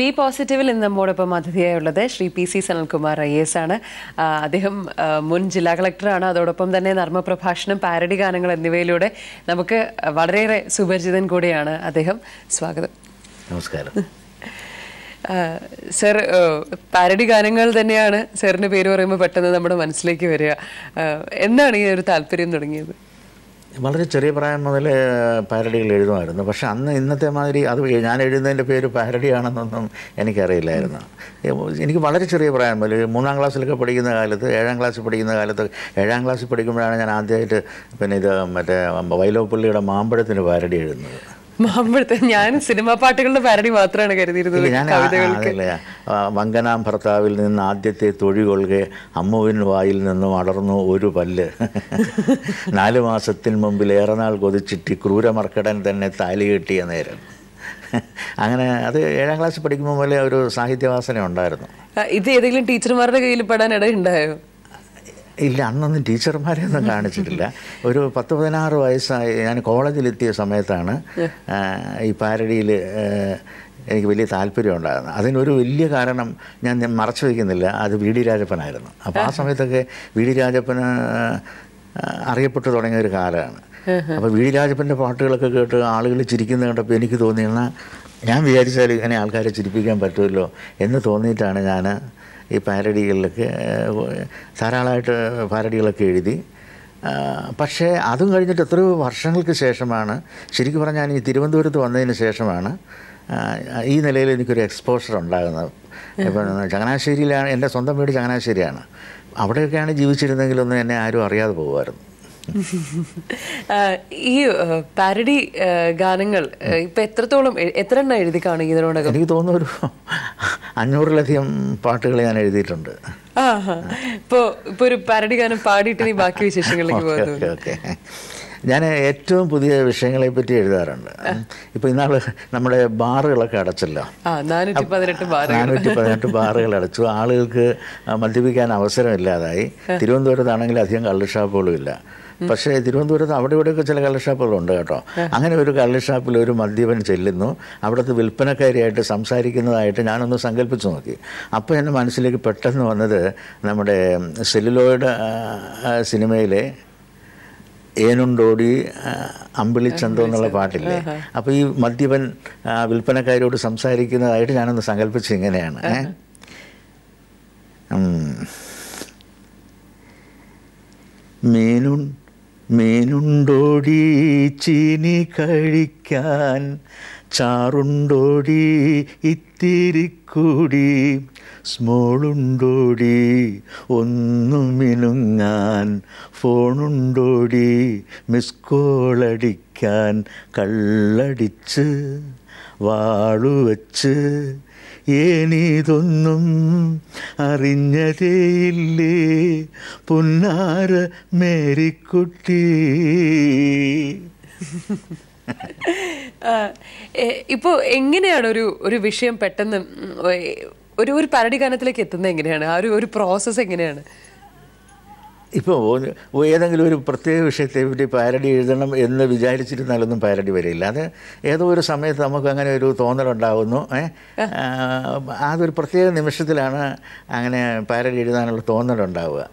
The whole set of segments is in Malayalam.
ബി പോസിറ്റീവിൽ ഇന്ന് നമ്മോടൊപ്പം അതിഥിയായുള്ളത് Shri P C Sanalkumar I S ആണ് അദ്ദേഹം മുൻ ജില്ലാ കളക്ടറാണ് അതോടൊപ്പം തന്നെ നർമ്മപ്രഭാഷണം പാരഡി ഗാനങ്ങൾ എന്നിവയിലൂടെ നമുക്ക് വളരെയേറെ സുപരിചിതൻ കൂടിയാണ് അദ്ദേഹം സ്വാഗതം നമസ്കാരം സർ പാരഡി ഗാനങ്ങൾ തന്നെയാണ് സാറിൻ്റെ പേര് പറയുമ്പോൾ പെട്ടെന്ന് നമ്മുടെ മനസ്സിലേക്ക് വരിക എന്നാണ് ഈ ഒരു താല്പര്യം തുടങ്ങിയത് വളരെ ചെറിയ പ്രായം മുതൽ പാരഡികൾ എഴുതുമായിരുന്നു പക്ഷെ അന്ന് ഇന്നത്തെ മാതിരി അത് ഞാൻ എഴുതുന്നതിൻ്റെ പേര് പാരഡിയാണെന്നൊന്നും എനിക്കറിയില്ലായിരുന്നു എനിക്ക് വളരെ ചെറിയ പ്രായം മുതൽ മൂന്നാം ക്ലാസ്സിലൊക്കെ പഠിക്കുന്ന കാലത്ത് ഏഴാം ക്ലാസ് പഠിക്കുന്ന കാലത്ത് ഏഴാം ക്ലാസ്സിൽ പഠിക്കുമ്പോഴാണ് ഞാൻ ആദ്യമായിട്ട് പിന്നെ ഇത് മറ്റേ വൈലോപ്പള്ളിയുടെ മാമ്പഴത്തിന് പാരഡി എഴുതുന്നത് മാമ്പഴത്തെ ഞാൻ സിനിമാ പാട്ടുകളുടെ പാരടി മാത്രമാണ് കരുതിയിരുന്നത് കവിതകൾക്ക് വങ്കനാം ഭർത്താവിൽ നിന്ന് ആദ്യത്തെ തൊഴി കൊള്ളുക അമ്മുവിൻ വായിൽ നിന്നും അടർന്നു ഒരു പല്ല് നാലു മാസത്തിന് മുമ്പിൽ നാൾ കൊതിച്ചിട്ട് ക്രൂരമർക്കടൻ തന്നെ താലി കെട്ടിയ നേരം അങ്ങനെ അത് ഏഴാം ക്ലാസ് പഠിക്കുമ്പോൾ ഒരു സാഹിത്യവാസന ഉണ്ടായിരുന്നു ഇത് ഏതെങ്കിലും ടീച്ചർമാരുടെ കയ്യിൽ പെടാൻ ഇടയുണ്ടായോ ഇല്ല അന്നൊന്നും ടീച്ചർമാരെയൊന്നും കാണിച്ചിട്ടില്ല ഒരു പത്ത് പതിനാറ് വയസ്സായി ഞാൻ കോളേജിലെത്തിയ സമയത്താണ് ഈ പാരഡിയിൽ എനിക്ക് വലിയ താല്പര്യം ഉണ്ടായിരുന്നു അതിനൊരു വലിയ കാരണം ഞാൻ മറച്ചു വയ്ക്കുന്നില്ല അത് വി ഡി രാജപ്പനായിരുന്നു അപ്പോൾ ആ സമയത്തൊക്കെ വി ഡി രാജപ്പന് അറിയപ്പെട്ടു തുടങ്ങിയ ഒരു കാലമാണ് അപ്പോൾ വി ഡി രാജപ്പൻ്റെ പാട്ടുകളൊക്കെ കേട്ട് ആളുകൾ ചിരിക്കുന്നത് കണ്ടപ്പോൾ എനിക്ക് തോന്നിയിരുന്ന ഞാൻ വിചാരിച്ചാൽ ഇങ്ങനെ ആൾക്കാരെ ചിരിപ്പിക്കാൻ പറ്റുമല്ലോ എന്ന് തോന്നിയിട്ടാണ് ഞാൻ ഈ പാരഡികളിലൊക്കെ ധാരാളമായിട്ട് പാരഡികളൊക്കെ എഴുതി പക്ഷേ അതും കഴിഞ്ഞിട്ട് എത്രയോ വർഷങ്ങൾക്ക് ശേഷമാണ് ശരിക്കും പറഞ്ഞാൽ ഈ തിരുവനന്തപുരത്ത് വന്നതിന് ശേഷമാണ് ഈ നിലയിൽ എനിക്കൊരു എക്സ്പോഷർ ഉണ്ടാകുന്നത് ഇപ്പം ചങ്ങനാശ്ശേരിയിലാണ് എൻ്റെ സ്വന്തം വീട് ചങ്ങനാശ്ശേരിയാണ് അവിടെയൊക്കെയാണ് ജീവിച്ചിരുന്നെങ്കിലൊന്നും എന്നെ ആരും അറിയാതെ പോകുമായിരുന്നു ഈ പാരഡി ഗാനങ്ങൾ ഇപ്പൊ എത്രത്തോളം എത്ര എണ്ണം എഴുതി കാണും ഇതിനോടൊക്കെ എനിക്ക് തോന്നുന്നു ഒരു അഞ്ഞൂറിലധികം പാട്ടുകൾ ഞാൻ എഴുതിയിട്ടുണ്ട് ഇപ്പോ ഇപ്പൊ ഒരു പാരഡി ഗാനം പാടിയിട്ട് നീ ബാക്കി വിശേഷങ്ങളിലേക്ക് പോകുന്നു ഞാൻ ഏറ്റവും പുതിയ വിഷയങ്ങളെ പറ്റി എഴുതാറുണ്ട് ഇപ്പൊ ഇന്നാള് നമ്മുടെ ബാറുകളൊക്കെ അടച്ചല്ലോ നാനൂറ്റി പതിനെട്ട് ബാറുകൾ അടച്ചു ആളുകൾക്ക് മദ്യപിക്കാൻ അവസരമില്ലാതായി തിരുവനന്തപുരത്താണെങ്കിൽ അധികം കള്ളുഷാപ്പുകളും ഇല്ല പക്ഷേ തിരുവനന്തപുരത്ത് അവിടെ ഇവിടെയൊക്കെ ചില ഉണ്ട് കേട്ടോ അങ്ങനെ ഒരു കള്ളഷാപ്പിൽ ഒരു മദ്യപൻ ചെല്ലുന്നു അവിടുത്തെ വിൽപ്പനക്കാരിയായിട്ട് സംസാരിക്കുന്നതായിട്ട് ഞാനൊന്ന് സങ്കല്പിച്ചു നോക്കി അപ്പോൾ എൻ്റെ മനസ്സിലേക്ക് പെട്ടെന്ന് വന്നത് നമ്മുടെ സെല്ലുലോയിഡ് സിനിമയിലെ ഏനുണ്ടോടി അമ്പിളിച്ചന്തോ എന്നുള്ള പാട്ടില്ലേ അപ്പോൾ ഈ മദ്യപൻ വിൽപ്പനക്കാരോട് സംസാരിക്കുന്നതായിട്ട് ഞാനൊന്ന് സങ്കല്പിച്ച് ഇങ്ങനെയാണ് മീനുണ്ട് മീനുണ്ടോടി ചീനി കഴിക്കാൻ ചാറുണ്ടോടി ഇത്തിരി കൂടി സ്മോളുണ്ടോടി ഒന്നു മിനുങ്ങാൻ ഫോണുണ്ടോടി മിസ് കോളടിക്കാൻ കള്ളടിച്ച് വാളുവച്ച് ഏനീതൊന്നും അറിഞ്ഞതേയില്ലേ പുന്നാര മേരിക്കുട്ടി ഇപ്പോൾ എങ്ങനെയാണ് ഒരു ഒരു വിഷയം പെട്ടെന്ന് ഒരു ഒരു പരടി ഗാനത്തിലേക്ക് എത്തുന്നത് എങ്ങനെയാണ് ആ ഒരു ഒരു പ്രോസസ്സ് എങ്ങനെയാണ് ഇപ്പോൾ ഏതെങ്കിലും ഒരു പ്രത്യേക വിഷയത്തെ പറ്റി പാരഡി എഴുതണം എന്ന് വിചാരിച്ചിരുന്നാലൊന്നും പാരഡി വരില്ല അത് ഏതോ ഒരു സമയത്ത് നമുക്ക് അങ്ങനെ ഒരു തോന്നലുണ്ടാകുന്നു അതൊരു പ്രത്യേക നിമിഷത്തിലാണ് അങ്ങനെ പാരഡി എഴുതാനുള്ള തോന്നലുണ്ടാവുക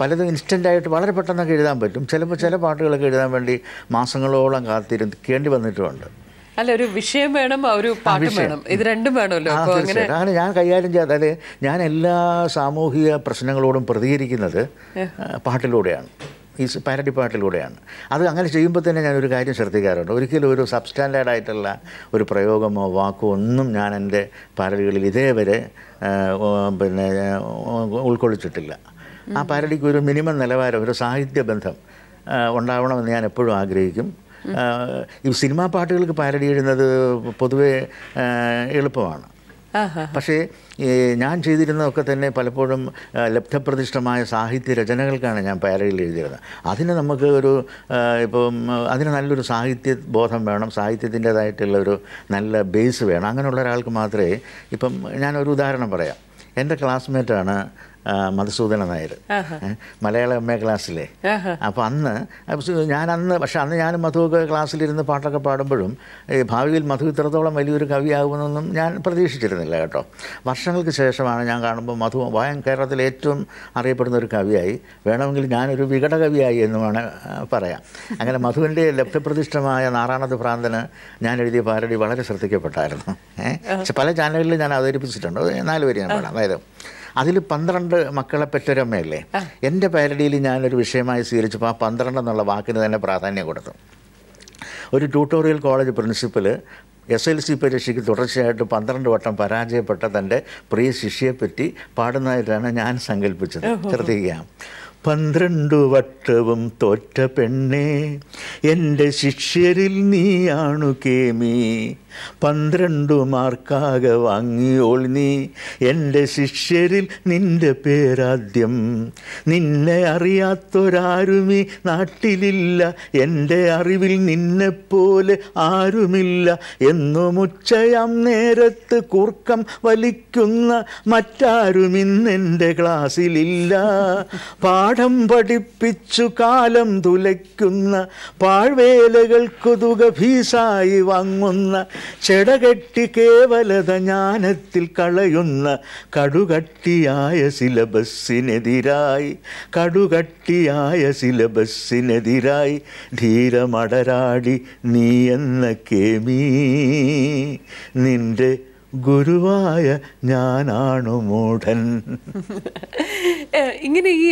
പലതും ഇൻസ്റ്റൻ്റായിട്ട് വളരെ പെട്ടെന്നൊക്കെ എഴുതാൻ പറ്റും ചിലപ്പോൾ ചില പാട്ടുകളൊക്കെ എഴുതാൻ വേണ്ടി മാസങ്ങളോളം കാത്തിരിക്കേണ്ടി വന്നിട്ടുമുണ്ട് അല്ല ഒരു വിഷയം വേണം ഒരു പാട്ട് വേണം ഇത് രണ്ടും വേണമല്ലോ അങ്ങനെ ഞാൻ കൈകാര്യം ചെയ്യാതെ അല്ലെ ഞാൻ എല്ലാ സാമൂഹിക പ്രശ്നങ്ങളോടും പ്രതികരിക്കുന്നത് പാട്ടിലൂടെയാണ് ഈ പാരഡി പാട്ടിലൂടെയാണ് അത് അങ്ങനെ ചെയ്യുമ്പോൾ തന്നെ ഞാനൊരു കാര്യം ശ്രദ്ധിക്കാറുണ്ട് ഒരിക്കലും ഒരു സബ്സ്റ്റാൻഡേർഡ് ആയിട്ടുള്ള ഒരു പ്രയോഗമോ വാക്കോ ഒന്നും ഞാൻ എൻ്റെ പാരഡികളിൽ ഇതേവരെ പിന്നെ ഉൾക്കൊള്ളിച്ചിട്ടില്ല ആ പാരഡിക്ക് ഒരു മിനിമം നിലവാരം ഒരു സാഹിത്യബന്ധം ഉണ്ടാവണമെന്ന് ഞാൻ എപ്പോഴും ആഗ്രഹിക്കും ഈ സിനിമാ പാട്ടുകൾക്ക് പാരഡി എഴുതുന്നത് പൊതുവെ എളുപ്പമാണ് പക്ഷേ ഞാൻ ചെയ്തിരുന്നതൊക്കെ തന്നെ പലപ്പോഴും ലബ്ധപ്രതിഷ്ഠമായ സാഹിത്യ രചനകൾക്കാണ് ഞാൻ പാരയിൽ എഴുതിയിരുന്നത് അതിന് നമുക്ക് ഒരു ഇപ്പം അതിന് നല്ലൊരു സാഹിത്യ ബോധം വേണം സാഹിത്യത്തിൻ്റെതായിട്ടുള്ള ഒരു നല്ല ബേസ് വേണം അങ്ങനെയുള്ള ഒരാൾക്ക് മാത്രമേ ഇപ്പം ഞാനൊരു ഉദാഹരണം പറയാം എൻ്റെ ക്ലാസ്മേറ്റാണ് മധുസൂദന നായർ മലയാള എം എ ക്ലാസ്സിലെ അപ്പോൾ അന്ന് ഞാൻ അന്ന് പക്ഷെ അന്ന് ഞാൻ മധുവൊക്കെ ക്ലാസ്സിലിരുന്ന് പാട്ടൊക്കെ പാടുമ്പോഴും ഭാവിയിൽ മധു ഇത്രത്തോളം വലിയൊരു കവിയാകുമെന്നൊന്നും ഞാൻ പ്രതീക്ഷിച്ചിരുന്നില്ല കേട്ടോ വർഷങ്ങൾക്ക് ശേഷമാണ് ഞാൻ കാണുമ്പോൾ മധു വായം കേരളത്തിലെ ഏറ്റവും അറിയപ്പെടുന്ന ഒരു കവിയായി വേണമെങ്കിൽ ഞാനൊരു വികട കവിയായി എന്ന് വേണം പറയാം അങ്ങനെ മധുവിൻ്റെ ലബ്ധപ്രതിഷ്ഠമായ നാറാണത് ഭ്രാന്തന് ഞാൻ എഴുതിയ പാരടി വളരെ ശ്രദ്ധിക്കപ്പെട്ടായിരുന്നു പല ചാനലുകളിൽ ഞാൻ അവതരിപ്പിച്ചിട്ടുണ്ട് നാല് വരി ഞാൻ പറയാം അതായത് അതിൽ പന്ത്രണ്ട് മക്കളെ പെറ്റൊരമ്മയല്ലേ എൻ്റെ പാരഡിയിൽ ഞാനൊരു വിഷയമായി സ്വീകരിച്ചപ്പോൾ ആ പന്ത്രണ്ട് എന്നുള്ള വാക്കിന് തന്നെ പ്രാധാന്യം കൊടുത്തു ഒരു tutorial college principal S L C പരീക്ഷയ്ക്ക് തുടർച്ചയായിട്ട് പന്ത്രണ്ട് വട്ടം പരാജയപ്പെട്ട തൻ്റെ പ്രിയ ശിഷ്യയെപ്പറ്റി പാടുന്നതായിട്ടാണ് ഞാൻ സങ്കല്പിച്ചത് ശ്രദ്ധിക്കുക പന്ത്രണ്ടു വട്ടവും തോറ്റ പെണ്ണേ എൻ്റെ ശിഷ്യരിൽ നീയാണു കേമി പന്ത്രണ്ടു മാർക്കാകെ വാങ്ങിയോൾ നീ എൻ്റെ ശിഷ്യരിൽ നിൻ്റെ പേരാദ്യം നിന്നെ അറിയാത്തൊരാരുമീ നാട്ടിലില്ല എൻ്റെ അറിവിൽ നിന്നെപ്പോലെ ആരുമില്ല എന്നുമുച്ചയാം നേരത്ത് കൂർക്കം വലിക്കുന്ന മറ്റാരുമിന്നെൻ്റെ ക്ലാസ്സിലില്ല പാ പാഠം പഠിപ്പിച്ചു കാലം തുലയ്ക്കുന്ന പാഴ്വേലകൾക്കൊതുക ഭീസായി വാങ്ങുന്ന ചെടകെട്ടി കേവലത ജ്ഞാനത്തിൽ കളയുന്ന കടുകട്ടിയായ സിലബസിനെതിരായി കടുകട്ടിയായ സിലബസിനെതിരായി ധീരമടരാടി നീ എന്ന കേമീ നിന്റെ ഗുരുവായ ഞാനാണു മൂഢൻ ഇങ്ങനെ ഈ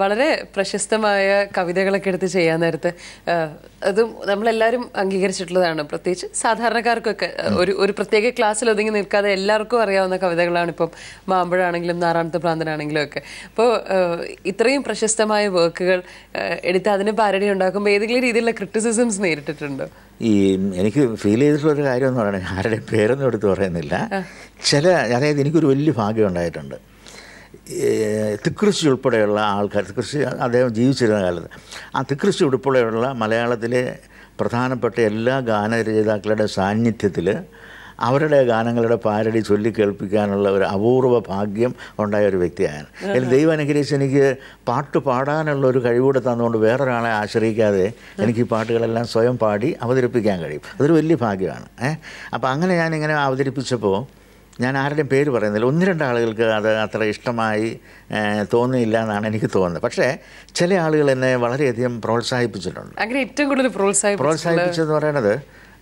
വളരെ പ്രശസ്തമായ കവിതകളൊക്കെ എടുത്ത് ചെയ്യാൻ നേരത്ത് അതും നമ്മളെല്ലാവരും അംഗീകരിച്ചിട്ടുള്ളതാണ് പ്രത്യേകിച്ച് സാധാരണക്കാർക്കൊക്കെ ഒരു ഒരു പ്രത്യേക ക്ലാസ്സിൽ ഒതുങ്ങി നിൽക്കാതെ എല്ലാവർക്കും അറിയാവുന്ന കവിതകളാണ് ഇപ്പം മാമ്പഴാണെങ്കിലും നാറാണത്തെ പ്രാന്തനാണെങ്കിലും ഒക്കെ അപ്പോൾ ഇത്രയും പ്രശസ്തമായ വർക്കുകൾ എടുത്ത് അതിന് പാരടി ഉണ്ടാക്കുമ്പോൾ ഏതെങ്കിലും രീതിയിലുള്ള ക്രിറ്റിസിസംസ് നേരിട്ടിട്ടുണ്ടോ ഈ എനിക്ക് ഫീൽ ചെയ്തിട്ടുള്ളൊരു കാര്യം എന്ന് പറയുന്നത് ആരുടെ പേരൊന്നും എടുത്ത് പറയുന്നില്ല ചില അതായത് എനിക്കൊരു വലിയ ഭാഗ്യം ഉണ്ടായിട്ടുണ്ട് തിക്കൃഷി ഉൾപ്പെടെയുള്ള ആൾക്കാർ തിക്കൃഷി അദ്ദേഹം ജീവിച്ചിരുന്ന കാലത്ത് ആ തിക്കൃഷി ഉൾപ്പെടെയുള്ള മലയാളത്തിലെ പ്രധാനപ്പെട്ട എല്ലാ ഗാനരചയിതാക്കളുടെ സാന്നിധ്യത്തിൽ അവരുടെ ഗാനങ്ങളുടെ പാരടി ചൊല്ലി കേൾപ്പിക്കാനുള്ള ഒരു അപൂർവ ഭാഗ്യം ഉണ്ടായ ഒരു വ്യക്തിയാണ് അതിൽ ദൈവം അനുഗ്രഹിച്ച് എനിക്ക് പാട്ട് പാടാനുള്ള ഒരു കഴിവൂടെ തന്നുകൊണ്ട് വേറൊരാളെ ആശ്രയിക്കാതെ എനിക്ക് ഈ പാട്ടുകളെല്ലാം സ്വയം പാടി അവതരിപ്പിക്കാൻ കഴിയും അതൊരു വലിയ ഭാഗ്യമാണ് ഏഹ് അപ്പോൾ അങ്ങനെ ഞാനിങ്ങനെ അവതരിപ്പിച്ചപ്പോൾ ഞാൻ ആരുടെയും പേര് പറയുന്നില്ല ഒന്ന് രണ്ടാളുകൾക്ക് ആളുകൾക്ക് അത് അത്ര ഇഷ്ടമായി തോന്നിയില്ല എന്നാണ് എനിക്ക് തോന്നുന്നത് പക്ഷേ ചില ആളുകൾ എന്നെ വളരെയധികം പ്രോത്സാഹിപ്പിച്ചിട്ടുണ്ട് അങ്ങനെ ഏറ്റവും കൂടുതൽ പ്രോത്സാഹിപ്പിച്ചതെന്ന് പറയുന്നത്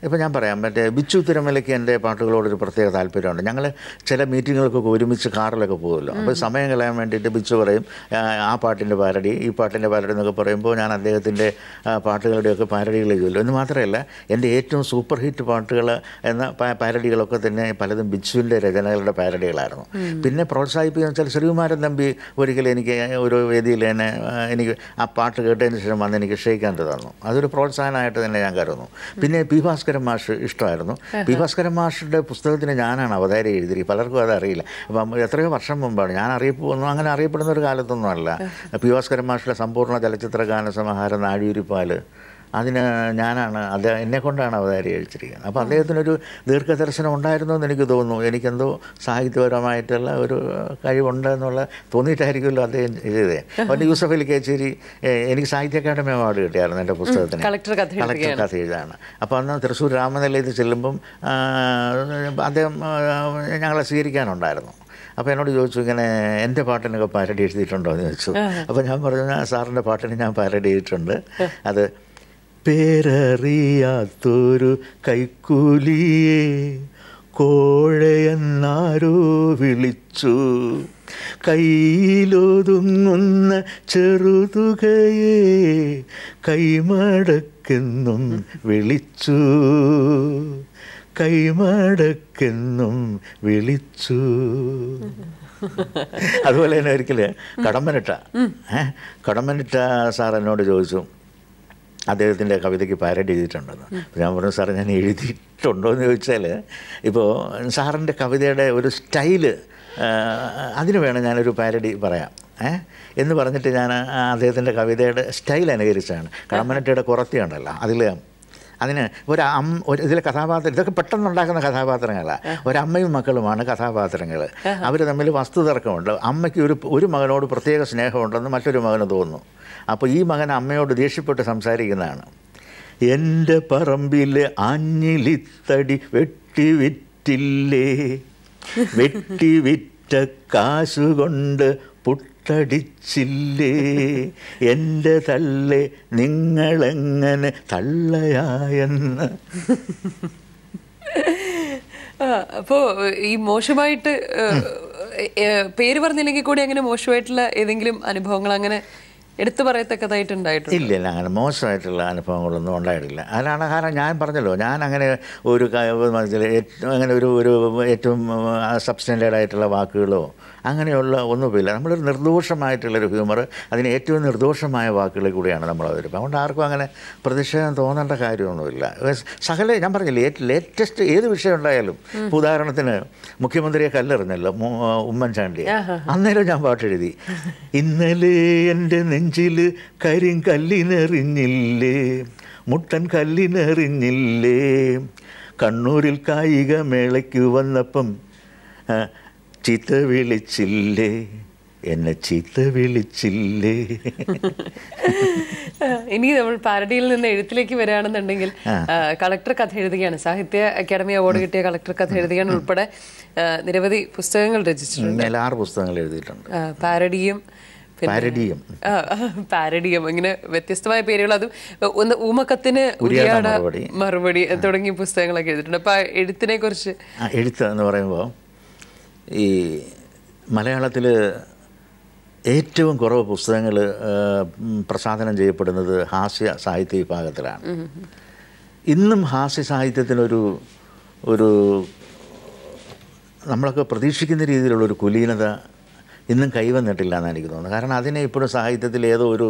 ഇപ്പോൾ ഞാൻ പറയാം മറ്റേ ബിച്ചു തിരമലയ്ക്ക് എൻ്റെ പാട്ടുകളോടൊരു പ്രത്യേക താല്പര്യമുണ്ട് ഞങ്ങൾ ചില മീറ്റിങ്ങുകൾക്കൊക്കെ ഒരുമിച്ച് കാറിലൊക്കെ പോകുമല്ലോ അപ്പോൾ സമയം കളയാൻ വേണ്ടിയിട്ട് ബിച്ചു പറയും ആ പാട്ടിൻ്റെ പാരടി ഈ പാട്ടിൻ്റെ പാരടി എന്നൊക്കെ പറയുമ്പോൾ ഞാൻ അദ്ദേഹത്തിൻ്റെ പാട്ടുകളുടെയൊക്കെ പാരടികൾ ചെയ്യുമല്ലോ എന്ന് മാത്രമല്ല എൻ്റെ ഏറ്റവും സൂപ്പർ ഹിറ്റ് പാട്ടുകൾ എന്ന പാരടികളൊക്കെ തന്നെ പലതും ബിച്ചുവിൻ്റെ രചനകളുടെ പാരടികളായിരുന്നു പിന്നെ പ്രോത്സാഹിപ്പിക്കുന്ന വെച്ചാൽ ശ്രീകുമാരൻ തമ്പി ഒരിക്കലും എനിക്ക് ഒരു വേദിയിൽ തന്നെ എനിക്ക് ആ പാട്ട് കേട്ടതിന് ശേഷം വന്ന് എനിക്ക് ക്ഷയിക്കാൻ തന്നു അതൊരു പ്രോത്സാഹനമായിട്ട് തന്നെ ഞാൻ കരുതുന്നു പിന്നെ പി ഭാസ്കർ ഭാസ്കരൻ മാഷ് ഇഷ്ടമായിരുന്നു പി ഭാസ്കരൻ മാഷിൻ്റെ പുസ്തകത്തിന് ഞാനാണ് അവതാരം എഴുതി പലർക്കും അതറിയില്ല അപ്പം എത്രയോ വർഷം മുമ്പാണ് ഞാൻ അറിയപ്പെടുന്നു അങ്ങനെ അറിയപ്പെടുന്ന ഒരു കാലത്തൊന്നും അല്ല പി ഭാസ്കരൻ മാഷിൻ്റെ സമ്പൂർണ്ണ ചലച്ചിത്ര ഗാന സമാഹാരം നാഴിയൂരിപ്പാൽ അതിന് ഞാനാണ് അത് അവതാരി അവതാരീകരിച്ചിരിക്കുന്നത് അപ്പോൾ അദ്ദേഹത്തിനൊരു ദീർഘദർശനം ഉണ്ടായിരുന്നു എന്ന് എനിക്ക് തോന്നുന്നു എനിക്കെന്തോ സാഹിത്യപരമായിട്ടുള്ള ഒരു കഴിവുണ്ട് എന്നുള്ള തോന്നിയിട്ടായിരിക്കുമല്ലോ അദ്ദേഹം ചെയ്തത് അവൻ്റെ യൂസഫ് അലി കേച്ചേരി എനിക്ക് സാഹിത്യ അക്കാദമി അവാർഡ് കിട്ടിയായിരുന്നു എൻ്റെ പുസ്തകത്തിന് കളക്ടർ കഥ എഴുതാണ് അപ്പോൾ അന്ന് തൃശ്ശൂർ രാമനിലയത്തിൽ ചെല്ലുമ്പം അദ്ദേഹം ഞങ്ങളെ സ്വീകരിക്കാനുണ്ടായിരുന്നു അപ്പോൾ എന്നോട് ചോദിച്ചു ഇങ്ങനെ എൻ്റെ പാട്ടിനൊക്കെ പാരഡി എഴുതിയിട്ടുണ്ടോ എന്ന് ചോദിച്ചു അപ്പോൾ ഞാൻ പറഞ്ഞു സാറിൻ്റെ പാട്ടിന് ഞാൻ പാരഡി ചെയ്തിട്ടുണ്ട് അത് പേരറിയാത്തൊരു കൈക്കൂലിയെ കോഴയെന്നാരോ വിളിച്ചു കയ്യിലൊതുങ്ങുന്ന ചെറുതുകയെ കൈമടക്കെന്നും വിളിച്ചു കൈമടക്കെന്നും വിളിച്ചു അതുപോലെ തന്നെ ഒരിക്കലേ കടമ്പനിട്ട കടമ്പനിട്ട സാർ എന്നോട് ചോദിച്ചു അദ്ദേഹത്തിൻ്റെ കവിതയ്ക്ക് പാരഡി ചെയ്തിട്ടുണ്ടെന്ന് അപ്പോൾ ഞാൻ പറഞ്ഞു സാറേ ഞാൻ എഴുതിയിട്ടുണ്ടോ എന്ന് ചോദിച്ചാൽ ഇപ്പോൾ സാറിൻ്റെ കവിതയുടെ ഒരു സ്റ്റൈല് അതിന് വേണം ഞാനൊരു പാരഡി പറയാം ഏഹ് എന്ന് പറഞ്ഞിട്ട് ഞാൻ അദ്ദേഹത്തിൻ്റെ കവിതയുടെ സ്റ്റൈൽ അനുകരിച്ചാണ് കടമ്മനട്ടിയുടെ കുറത്തി ഉണ്ടല്ലോ അതിൽ അതിന് ഒരു അം ഒരു ഇതിലെ കഥാപാത്രം ഇതൊക്കെ ഉണ്ടാക്കുന്ന കഥാപാത്രങ്ങളാണ് ഒരമ്മയും മക്കളുമാണ് കഥാപാത്രങ്ങൾ അവർ തമ്മിൽ വസ്തുതർക്കമുണ്ട് അമ്മയ്ക്ക് ഒരു ഒരു മകനോട് പ്രത്യേക സ്നേഹമുണ്ടെന്ന് മറ്റൊരു മകന് തോന്നുന്നു അപ്പോൾ ഈ മകൻ അമ്മയോട് ദേഷ്യപ്പെട്ട് സംസാരിക്കുന്നതാണ് എൻ്റെ പറമ്പിലെ അഞ്ഞിലിത്തടി വെട്ടി വിറ്റില്ലേ വെട്ടി വിറ്റ കാശുകൊണ്ട് തടിച്ചില്ലേ എൻ്റെ തള്ളെ നിങ്ങളെങ്ങനെ തള്ളയായെന്ന് അപ്പോ ഈ മോശമായിട്ട് പേര് പറഞ്ഞില്ലെങ്കിൽ കൂടി അങ്ങനെ മോശമായിട്ടുള്ള ഏതെങ്കിലും അനുഭവങ്ങൾ അങ്ങനെ എടുത്തു പറയത്തക്കതായിട്ടുണ്ടായിട്ട് ഇല്ല ഇല്ല അങ്ങനെ മോശമായിട്ടുള്ള അനുഭവങ്ങളൊന്നും ഉണ്ടായിട്ടില്ല അതിനാണ് കാരണം ഞാൻ പറഞ്ഞല്ലോ ഞാൻ അങ്ങനെ ഒരു അങ്ങനെ ഒരു ഒരു ഏറ്റവും സബ്സ്റ്റൻഡേഡ് ആയിട്ടുള്ള വാക്കുകളോ അങ്ങനെയുള്ള ഒന്നുമില്ല നമ്മളൊരു നിർദോഷമായിട്ടുള്ളൊരു ഹ്യൂമർ അതിന് ഏറ്റവും നിർദോഷമായ വാക്കുകളിൽ കൂടിയാണ് നമ്മൾ അവതരിപ്പം അതുകൊണ്ട് ആർക്കും അങ്ങനെ പ്രതിഷേധം തോന്നേണ്ട കാര്യമൊന്നുമില്ല സകല ഞാൻ പറഞ്ഞില്ലേ ലേറ്റസ്റ്റ് ഏത് വിഷയം ഉണ്ടായാലും ഉദാഹരണത്തിന് മുഖ്യമന്ത്രിയെ കല്ലെറിഞ്ഞല്ലോ ഉമ്മൻചാണ്ടി അന്നേരം ഞാൻ പാട്ടെഴുതി ഇന്നലെ എൻ്റെ നെഞ്ചിൽ കരിം കല്ലിനെറിഞ്ഞില്ലേ മുട്ടൻ കല്ലിനെറിഞ്ഞില്ലേ കണ്ണൂരിൽ കായിക മേളയ്ക്ക് വന്നപ്പം ചീത്ത വിളിച്ചില്ലേ എന്നെ ചീത്ത വിളിച്ചില്ലേ ഇനി നമ്മൾ പാരഡിയിൽ നിന്ന് എഴുത്തിലേക്ക് വരികയാണെന്നുണ്ടെങ്കിൽ കളക്ടർ കഥ എഴുതുകയാണ് സാഹിത്യ അക്കാദമി അവാർഡ് കിട്ടിയ കളക്ടർ കഥ എഴുതുകയാണ് ഉൾപ്പെടെ നിരവധി പുസ്തകങ്ങൾ രചിച്ചിട്ടുണ്ട് ആറ് പുസ്തകങ്ങൾ എഴുതിയിട്ടുണ്ട് പാരഡിയും പാരഡിയം പാരഡിയം ഇങ്ങനെ വ്യത്യസ്തമായ പേരുകൾ അത് ഒന്ന് ഊമക്കത്തിന് ഉരിയാട മറുപടി തുടങ്ങിയ പുസ്തകങ്ങളൊക്കെ എഴുതിയിട്ടുണ്ട് അപ്പൊ എഴുത്തിനെ കുറിച്ച് എഴുത്ത് എന്ന് പറയുമ്പോൾ ഈ മലയാളത്തിൽ ഏറ്റവും കുറവ് പുസ്തകങ്ങൾ പ്രസാധനം ചെയ്യപ്പെടുന്നത് ഹാസ്യ സാഹിത്യ വിഭാഗത്തിലാണ് ഇന്നും ഹാസ്യ സാഹിത്യത്തിനൊരു ഒരു നമ്മളൊക്കെ പ്രതീക്ഷിക്കുന്ന രീതിയിലുള്ളൊരു കുലീനത ഇന്നും കൈവന്നിട്ടില്ല എന്നാണ് എനിക്ക് തോന്നുന്നത് കാരണം അതിനെ ഇപ്പോഴും സാഹിത്യത്തിൽ ഏതോ ഒരു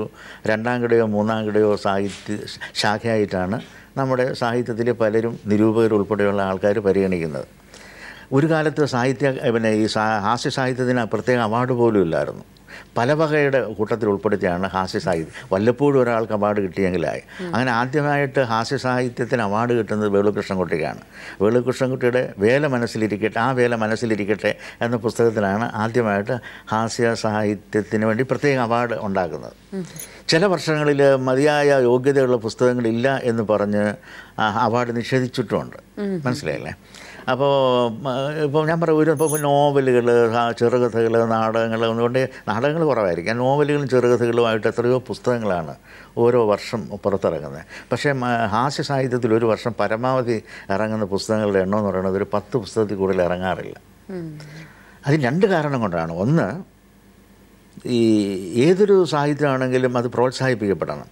രണ്ടാം കിടയോ മൂന്നാം കിടയോ സാഹിത്യ ശാഖയായിട്ടാണ് നമ്മുടെ സാഹിത്യത്തിലെ പലരും നിരൂപകരുൾപ്പെടെയുള്ള ആൾക്കാർ പരിഗണിക്കുന്നത് ഒരു കാലത്ത് സാഹിത്യ പിന്നെ ഈ ഹാസ്യ സാഹിത്യത്തിന് പ്രത്യേക അവാർഡ് പോലും ഇല്ലായിരുന്നു പല വകയുടെ കൂട്ടത്തിൽ ഉൾപ്പെടുത്തിയാണ് ഹാസ്യ സാഹിത്യം വല്ലപ്പോഴും ഒരാൾക്ക് അവാർഡ് കിട്ടിയെങ്കിലായി അങ്ങനെ ആദ്യമായിട്ട് ഹാസ്യ സാഹിത്യത്തിന് അവാർഡ് കിട്ടുന്നത് വേളുകൃഷ്ണൻകുട്ടിക്കാണ് വേളുകൃഷ്ണൻകുട്ടിയുടെ വേല മനസ്സിലിരിക്കട്ടെ ആ വേല മനസ്സിലിരിക്കട്ടെ എന്ന പുസ്തകത്തിലാണ് ആദ്യമായിട്ട് ഹാസ്യ സാഹിത്യത്തിന് വേണ്ടി പ്രത്യേക അവാർഡ് ഉണ്ടാക്കുന്നത് ചില വർഷങ്ങളിൽ മതിയായ യോഗ്യതയുള്ള പുസ്തകങ്ങളില്ല എന്ന് പറഞ്ഞ് അവാർഡ് നിഷേധിച്ചിട്ടുമുണ്ട് മനസ്സിലായില്ലേ അപ്പോൾ ഇപ്പോൾ ഞാൻ പറയും ഒരു ഇപ്പോൾ നോവലുകൾ ചെറുകഥകൾ നാടകങ്ങൾ അതുകൊണ്ട് നാടകങ്ങൾ കുറവായിരിക്കും നോവലുകളും ചെറുകഥകളുമായിട്ട് എത്രയോ പുസ്തകങ്ങളാണ് ഓരോ വർഷം പുറത്തിറങ്ങുന്നത് പക്ഷേ ഹാസ്യ സാഹിത്യത്തിൽ ഒരു വർഷം പരമാവധി ഇറങ്ങുന്ന പുസ്തകങ്ങളുടെ എണ്ണം എന്ന് പറയുന്നത് ഒരു പത്ത് പുസ്തകത്തിൽ കൂടുതൽ ഇറങ്ങാറില്ല അത് രണ്ട് കാരണം കൊണ്ടാണ് ഒന്ന് ഈ ഏതൊരു സാഹിത്യമാണെങ്കിലും അത് പ്രോത്സാഹിപ്പിക്കപ്പെടണം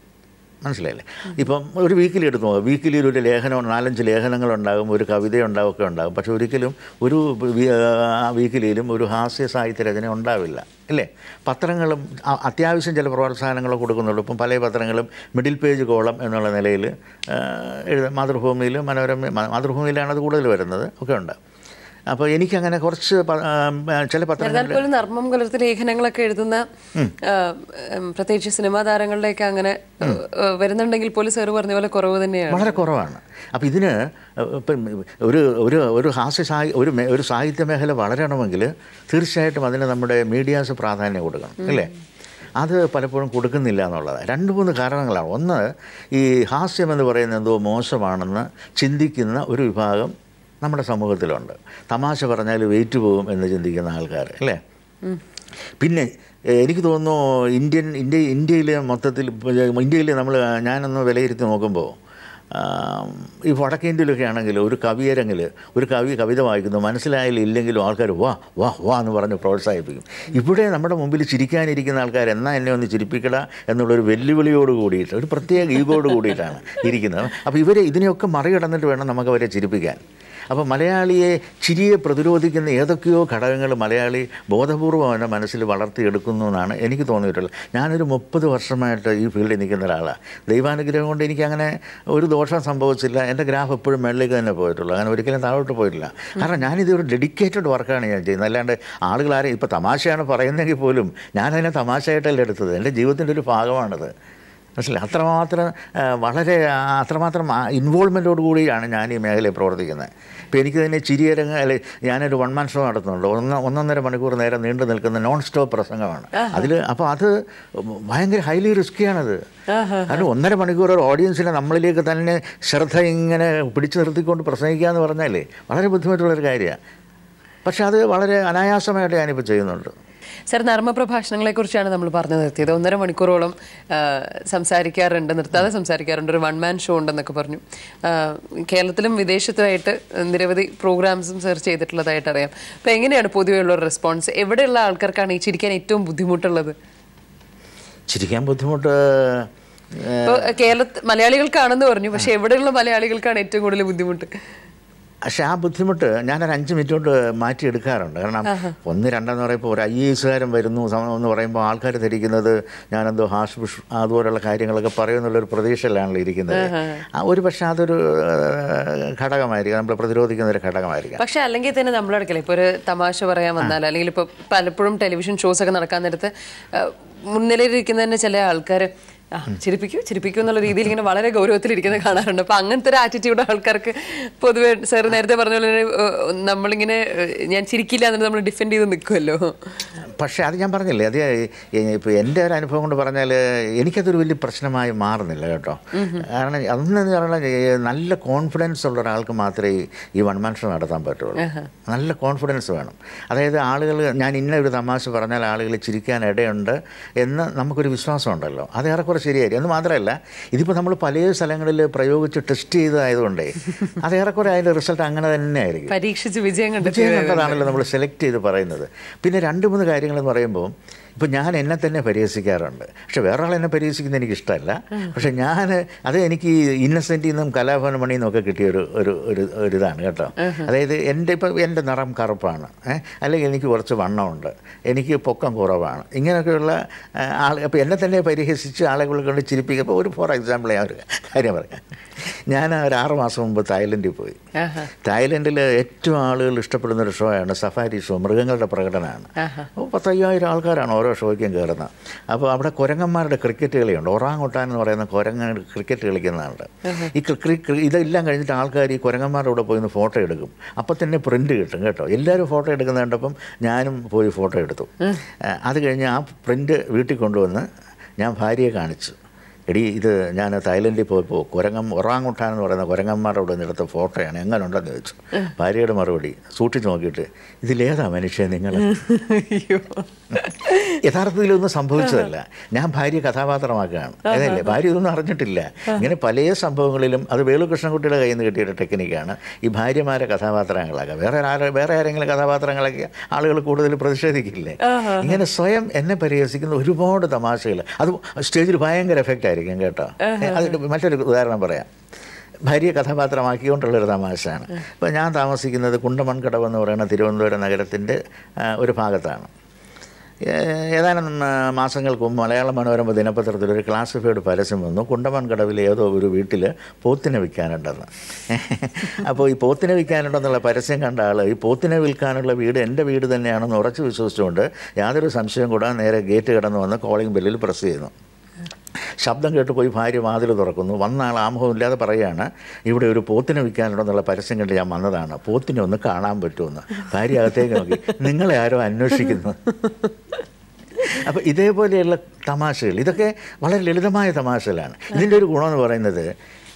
മനസ്സിലായില്ലേ ഇപ്പം ഒരു വീക്കിലി എടുത്തു നോക്കുക വീക്കിലിയിൽ ഒരു ലേഖനം നാലഞ്ച് ലേഖനങ്ങളുണ്ടാകും ഒരു കവിതയുണ്ടാവും ഒക്കെ ഉണ്ടാകും പക്ഷെ ഒരിക്കലും ഒരു വീക്കിലിയിലും ഒരു ഹാസ്യ സാഹിത്യ രചന ഉണ്ടാവില്ല അല്ലേ പത്രങ്ങളും അത്യാവശ്യം ചില പ്രോത്സാഹനങ്ങളൊക്കെ കൊടുക്കുന്നുള്ളൂ ഇപ്പം പല പത്രങ്ങളും മിഡിൽ പേജ് കോളം എന്നുള്ള നിലയിൽ എഴുത മാതൃഭൂമിയിലും മനോരമ മാതൃഭൂമിയിലാണ് അത് കൂടുതൽ വരുന്നത് ഒക്കെ ഉണ്ട് അപ്പോൾ എനിക്കങ്ങനെ കുറച്ച് ചില പത്രങ്ങളിൽ നർമ്മം കലർത്തി ലേഖനങ്ങളൊക്കെ എഴുതുന്ന പ്രത്യേകിച്ച് സിനിമാ താരങ്ങളിലേക്ക് അങ്ങനെ വരുന്നുണ്ടെങ്കിൽ പോലും സാറ് പറഞ്ഞ പോലെ കുറവ് തന്നെയാണ് വളരെ കുറവാണ് അപ്പോൾ ഇതിന് ഒരു ഒരു ഒരു ഹാസ്യ സാഹി ഒരു ഒരു സാഹിത്യ മേഖല വളരണമെങ്കിൽ തീർച്ചയായിട്ടും അതിന് നമ്മുടെ മീഡിയാസ് പ്രാധാന്യം കൊടുക്കണം അല്ലേ അത് പലപ്പോഴും കൊടുക്കുന്നില്ല എന്നുള്ളത് രണ്ട് മൂന്ന് കാരണങ്ങളാണ് ഒന്ന് ഈ ഹാസ്യം എന്ന് പറയുന്നത് എന്തോ മോശമാണെന്ന് ചിന്തിക്കുന്ന ഒരു വിഭാഗം നമ്മുടെ സമൂഹത്തിലുണ്ട് തമാശ പറഞ്ഞാൽ വെയിറ്റ് പോകും എന്ന് ചിന്തിക്കുന്ന ആൾക്കാർ അല്ലേ പിന്നെ എനിക്ക് തോന്നുന്നു ഇന്ത്യൻ ഇന്ത്യ ഇന്ത്യയിലെ മൊത്തത്തിൽ ഇന്ത്യയിൽ നമ്മൾ ഞാനൊന്ന് വിലയിരുത്തി നോക്കുമ്പോൾ ഈ വടക്കേ ഇന്ത്യയിലൊക്കെ ആണെങ്കിൽ ഒരു കവിയരങ്ങിൽ ഒരു കവി കവിത വായിക്കുന്നു മനസ്സിലായാലും ഇല്ലെങ്കിലും ആൾക്കാർ വാ വാ വാ എന്ന് പറഞ്ഞ് പ്രോത്സാഹിപ്പിക്കും ഇവിടെ നമ്മുടെ മുമ്പിൽ ചിരിക്കാനിരിക്കുന്ന ആൾക്കാർ എന്നാൽ എന്നെ ഒന്ന് ചിരിപ്പിക്കട എന്നുള്ളൊരു വെല്ലുവിളിയോട് കൂടിയിട്ട് ഒരു പ്രത്യേക ഈഗോട് കൂടിയിട്ടാണ് ഇരിക്കുന്നത് അപ്പോൾ ഇവരെ ഇതിനെയൊക്കെ മറികടന്നിട്ട് വേണം നമുക്ക് അവരെ ചിരിപ്പിക്കാൻ അപ്പോൾ മലയാളിയെ ചിരിയെ പ്രതിരോധിക്കുന്ന ഏതൊക്കെയോ ഘടകങ്ങൾ മലയാളി ബോധപൂർവം അവൻ്റെ മനസ്സിൽ വളർത്തിയെടുക്കുന്നു എന്നാണ് എനിക്ക് തോന്നിയിട്ടുള്ളത് ഞാനൊരു മുപ്പത് വർഷമായിട്ട് ഈ ഫീൽഡിൽ നിൽക്കുന്ന ഒരാളാണ് ദൈവാനുഗ്രഹം കൊണ്ട് എനിക്കങ്ങനെ ഒരു ദോഷം സംഭവിച്ചില്ല എൻ്റെ ഗ്രാഫ് എപ്പോഴും മേളിലേക്ക് തന്നെ പോയിട്ടുള്ളൂ അങ്ങനെ ഒരിക്കലും താഴോട്ട് പോയിട്ടില്ല കാരണം ഞാനിത് ഒരു ഡെഡിക്കേറ്റഡ് വർക്കാണ് ഞാൻ ചെയ്യുന്നത് അല്ലാണ്ട് ആളുകൾ ഇപ്പോൾ തമാശയാണ് പറയുന്നതെങ്കിൽ പോലും ഞാനതിനെ തമാശയായിട്ടല്ല എടുത്തത് എൻ്റെ ജീവിതത്തിൻ്റെ ഒരു ഭാഗമാണത് മനസ്സിലായി അത്രമാത്രം വളരെ അത്രമാത്രം ഇൻവോൾവ്മെൻറ്റോട് കൂടിയാണ് ഞാൻ ഈ മേഖലയിൽ പ്രവർത്തിക്കുന്നത് ഇപ്പോൾ എനിക്ക് തന്നെ ചിരിയരങ്ങ് അല്ലെ ഞാനൊരു വൺ മാൻ ഷോ നടത്തുന്നുണ്ട് ഒന്ന് ഒന്നൊന്നര മണിക്കൂർ നേരം നീണ്ടു നിൽക്കുന്ന നോൺ സ്റ്റോപ്പ് പ്രസംഗമാണ് അതിൽ അപ്പോൾ അത് ഭയങ്കര ഹൈലി റിസ്ക്കിയാണത് കാരണം ഒന്നര മണിക്കൂർ ഒരു ഓഡിയൻസിനെ നമ്മളിലേക്ക് തന്നെ ശ്രദ്ധ ഇങ്ങനെ പിടിച്ചു നിർത്തിക്കൊണ്ട് പ്രസംഗിക്കുക എന്ന് പറഞ്ഞാലേ വളരെ ബുദ്ധിമുട്ടുള്ളൊരു കാര്യമാണ് പക്ഷെ അത് വളരെ അനായാസമായിട്ട് ഞാനിപ്പോൾ ചെയ്യുന്നുണ്ട് സർ നർമ്മ കുറിച്ചാണ് നമ്മൾ പറഞ്ഞു നിർത്തിയത് ഒന്നര മണിക്കൂറോളം സംസാരിക്കാറുണ്ട് നിർത്താതെ സംസാരിക്കാറുണ്ട് ഒരു വൺ മാൻ ഷോ ഉണ്ടെന്നൊക്കെ പറഞ്ഞു കേരളത്തിലും വിദേശത്തുമായിട്ട് നിരവധി പ്രോഗ്രാംസും സെർച്ച് ചെയ്തിട്ടുള്ളതായിട്ട് അറിയാം അപ്പോൾ എങ്ങനെയാണ് പൊതുവെയുള്ള റെസ്പോൺസ് എവിടെയുള്ള ആൾക്കാർക്കാണ് ഈ ചിരിക്കാൻ ഏറ്റവും ബുദ്ധിമുട്ടുള്ളത് ചിരിക്കാൻ ബുദ്ധിമുട്ട് കേരള മലയാളികൾക്കാണെന്ന് പറഞ്ഞു പക്ഷെ എവിടെയുള്ള മലയാളികൾക്കാണ് ഏറ്റവും കൂടുതൽ ബുദ്ധിമുട്ട് പക്ഷെ ആ ബുദ്ധിമുട്ട് ഞാനൊരു അഞ്ച് മാറ്റി മാറ്റിയെടുക്കാറുണ്ട് കാരണം ഒന്ന് രണ്ടെന്ന് പറയുമ്പോൾ ഒരു ഐ എസുകാരൻ വരുന്നു എന്ന് പറയുമ്പോൾ ആൾക്കാർ ധരിക്കുന്നത് ഞാനെന്തോ ഹാഷ് പുഷ് അതുപോലെയുള്ള കാര്യങ്ങളൊക്കെ പറയുമെന്നുള്ളൊരു പ്രതീക്ഷയിലാണല്ലോ ഇരിക്കുന്നത് ഒരു പക്ഷേ അതൊരു ഘടകമായിരിക്കും നമ്മൾ പ്രതിരോധിക്കുന്ന ഒരു ഘടകമായിരിക്കും പക്ഷേ അല്ലെങ്കിൽ തന്നെ നമ്മളെടുക്കില്ല ഇപ്പോൾ ഒരു തമാശ പറയാൻ വന്നാൽ അല്ലെങ്കിൽ ഇപ്പോൾ പലപ്പോഴും ടെലിവിഷൻ ഷോസ് ഒക്കെ നടക്കാൻ നേരത്ത് മുൻനിലയിലിരിക്കുന്ന തന്നെ ചില ആൾക്കാർ ചിരിപ്പിക്കൂ ചിരിപ്പിക്കൂ എന്നുള്ള രീതിയിൽ ഇങ്ങനെ വളരെ ഗൗരവത്തിൽ ഇരിക്കുന്ന കാണാറുണ്ട് അപ്പൊ അങ്ങനത്തെ ഒരു ആറ്റിറ്റ്യൂഡ് ആൾക്കാർക്ക് പൊതുവെ സാർ നേരത്തെ പറഞ്ഞ പോലെ നമ്മളിങ്ങനെ ഞാൻ ചിരിക്കില്ല എന്നിട്ട് നമ്മൾ ഡിഫെൻഡ് ചെയ്ത് നിൽക്കുമല്ലോ പക്ഷേ അത് ഞാൻ പറഞ്ഞില്ലേ അത് ഇപ്പൊ എൻ്റെ ഒരു അനുഭവം കൊണ്ട് പറഞ്ഞാൽ എനിക്കതൊരു വലിയ പ്രശ്നമായി മാറുന്നില്ല കേട്ടോ കാരണം അതെന്ന് പറഞ്ഞാൽ നല്ല കോൺഫിഡൻസ് ഉള്ള ഒരാൾക്ക് മാത്രമേ ഈ വൺ മൻഷൻ ഷോ നടത്താൻ പറ്റുള്ളൂ നല്ല കോൺഫിഡൻസ് വേണം അതായത് ആളുകൾ ഞാൻ ഇന്ന ഒരു തമാശ പറഞ്ഞാൽ ആളുകൾ ചിരിക്കാൻ ഇടയുണ്ട് എന്ന് നമുക്കൊരു വിശ്വാസം ഉണ്ടല്ലോ അത് ഏറെക്കുറെ കൂടെ ശരിയായിരിക്കും എന്ന് മാത്രമല്ല ഇതിപ്പോൾ നമ്മൾ പല സ്ഥലങ്ങളിൽ പ്രയോഗിച്ച് ടെസ്റ്റ് ചെയ്തതായതുകൊണ്ടേ അത് ഏറെക്കുറെ അതിൻ്റെ റിസൾട്ട് അങ്ങനെ തന്നെ ആയിരിക്കും പരീക്ഷിച്ച് വിജയം കണ്ടതാണല്ലോ നമ്മൾ സെലക്ട് ചെയ്ത് പറയുന്നത് പിന്നെ രണ്ട് മൂന്ന് കാര്യങ്ങളെന്ന് പറയുമ്പോൾ ഇപ്പം ഞാൻ എന്നെ തന്നെ പരിഹസിക്കാറുണ്ട് പക്ഷെ വേറെ ആൾ എന്നെ പരിഹസിക്കുന്നത് എനിക്കിഷ്ടമല്ല പക്ഷെ ഞാൻ അത് എനിക്ക് ഇന്നസെൻറ്റിൽ നിന്നും കലാഭവൻ മണിയിൽ നിന്നൊക്കെ കിട്ടിയ ഒരു ഒരു ഒരു ഇതാണ് കേട്ടോ അതായത് എൻ്റെ ഇപ്പം എൻ്റെ നിറം കറുപ്പാണ് അല്ലെങ്കിൽ എനിക്ക് കുറച്ച് വണ്ണമുണ്ട് എനിക്ക് പൊക്കം കുറവാണ് ഇങ്ങനെയൊക്കെയുള്ള ആൾ അപ്പോൾ എന്നെ തന്നെ പരിഹസിച്ച് ആളുകൾ കൊണ്ട് ചിരിപ്പിക്കുമ്പോൾ ഒരു ഫോർ എക്സാമ്പിൾ ഞാൻ ഒരു കാര്യം പറയാം ഞാൻ ഒരു ആറ് മാസം മുമ്പ് തായ്ലൻഡിൽ പോയി തായ്ലൻഡിൽ ഏറ്റവും ആളുകൾ ഇഷ്ടപ്പെടുന്ന ഒരു ഷോ ആണ് സഫാരി ഷോ മൃഗങ്ങളുടെ പ്രകടനമാണ് പത്തയ്യായിരം ആൾക്കാരാണ് ഓരോ ഓരോ ഷോയ്ക്കും കയറുന്ന അപ്പോൾ അവിടെ കുരങ്ങന്മാരുടെ ക്രിക്കറ്റ് കളിയുണ്ട് ഒറാങ്ങൊട്ടാൻ എന്ന് പറയുന്ന കുരങ്ങൻ ക്രിക്കറ്റ് കളിക്കുന്നതാണ് ഈ ഇതെല്ലാം കഴിഞ്ഞിട്ട് ആൾക്കാർ ഈ കുരങ്ങന്മാരുടെ കൂടെ പോയി ഫോട്ടോ എടുക്കും അപ്പോൾ തന്നെ പ്രിൻറ്റ് കിട്ടും കേട്ടോ എല്ലാവരും ഫോട്ടോ എടുക്കുന്ന കണ്ടപ്പം ഞാനും പോയി ഫോട്ടോ എടുത്തു അത് കഴിഞ്ഞ് ആ പ്രിൻറ്റ് വീട്ടിൽ കൊണ്ടുവന്ന് ഞാൻ ഭാര്യയെ കാണിച്ചു എടി ഇത് ഞാൻ തായ്ലൻഡിൽ പോയപ്പോൾ കുരങ്ങം ഒറാങ്ങുട്ടാൻ എന്ന് പറയുന്ന കുരങ്ങന്മാരുടെ കൂടെ നിന്നെടുത്ത ഫോട്ടോയാണ് എങ്ങനെ ഉണ്ടെന്ന് ചോദിച്ചു ഭാര്യയുടെ മറുപടി സൂക്ഷിച്ച് നോക്കിയിട്ട് ഇതിലേതാ മനുഷ്യൻ നിങ്ങൾ യഥാർത്ഥത്തിൽ ഒന്നും സംഭവിച്ചതല്ല ഞാൻ ഭാര്യ കഥാപാത്രമാക്കുകയാണ് അതല്ലേ ഭാര്യ ഇതൊന്നും അറിഞ്ഞിട്ടില്ല ഇങ്ങനെ പല സംഭവങ്ങളിലും അത് വേളുകൃഷ്ണൻകുട്ടിയുടെ കയ്യിൽ നിന്ന് കിട്ടിയ ടെക്നിക്കാണ് ഈ ഭാര്യമാരെ കഥാപാത്രങ്ങളാക്കുക വേറെ വേറെ ആരെങ്കിലും കഥാപാത്രങ്ങളൊക്കെ ആളുകൾ കൂടുതൽ പ്രതിഷേധിക്കില്ലേ ഇങ്ങനെ സ്വയം എന്നെ പരിഹസിക്കുന്ന ഒരുപാട് തമാശകൾ അത് സ്റ്റേജിൽ ഭയങ്കര എഫക്റ്റ് ആയിരിക്കും കേട്ടോ അതിൻ്റെ മറ്റൊരു ഉദാഹരണം പറയാം ഭാര്യയെ കഥാപാത്രമാക്കിക്കൊണ്ടുള്ളൊരു തമാശയാണ് അപ്പോൾ ഞാൻ താമസിക്കുന്നത് കുണ്ടമൺകടവെന്ന് എന്ന് പറയുന്ന തിരുവനന്തപുരം നഗരത്തിൻ്റെ ഒരു ഭാഗത്താണ് ഏതാനും മാസങ്ങൾക്ക് മുമ്പ് മലയാള മനോരമ ദിനപത്രത്തിൽ ഒരു ക്ലാസിഫൈഡ് പരസ്യം വന്നു കുണ്ടമൺ കടവിലെ ഏതോ ഒരു വീട്ടിൽ പോത്തിനെ വിൽക്കാനുണ്ടെന്ന് അപ്പോൾ ഈ പോത്തിനെ വിൽക്കാനുണ്ടെന്നുള്ള പരസ്യം കണ്ട ആൾ ഈ പോത്തിനെ വിൽക്കാനുള്ള വീട് എൻ്റെ വീട് തന്നെയാണെന്ന് ഉറച്ചു വിശ്വസിച്ചുകൊണ്ട് യാതൊരു സംശയം കൂടാതെ നേരെ ഗേറ്റ് കടന്നു വന്ന് കോളിംഗ് ബെല്ലിൽ പ്രസ് ചെയ്യുന്നു ശബ്ദം കേട്ട് പോയി ഭാര്യ വാതിൽ തുറക്കുന്നു വന്ന ആൾ ആമുഖമില്ലാതെ പറയുകയാണ് ഇവിടെ ഒരു പോത്തിനെ വിൽക്കാനുണ്ടെന്നുള്ള പരസ്യം കണ്ട് ഞാൻ വന്നതാണ് പോത്തിനെ ഒന്ന് കാണാൻ പറ്റുമെന്ന് ഭാര്യ അകത്തേക്ക് നോക്കി നിങ്ങളെ ആരോ അന്വേഷിക്കുന്നു അപ്പോൾ ഇതേപോലെയുള്ള തമാശകൾ ഇതൊക്കെ വളരെ ലളിതമായ തമാശകളാണ് ഇതിൻ്റെ ഒരു ഗുണമെന്ന് പറയുന്നത്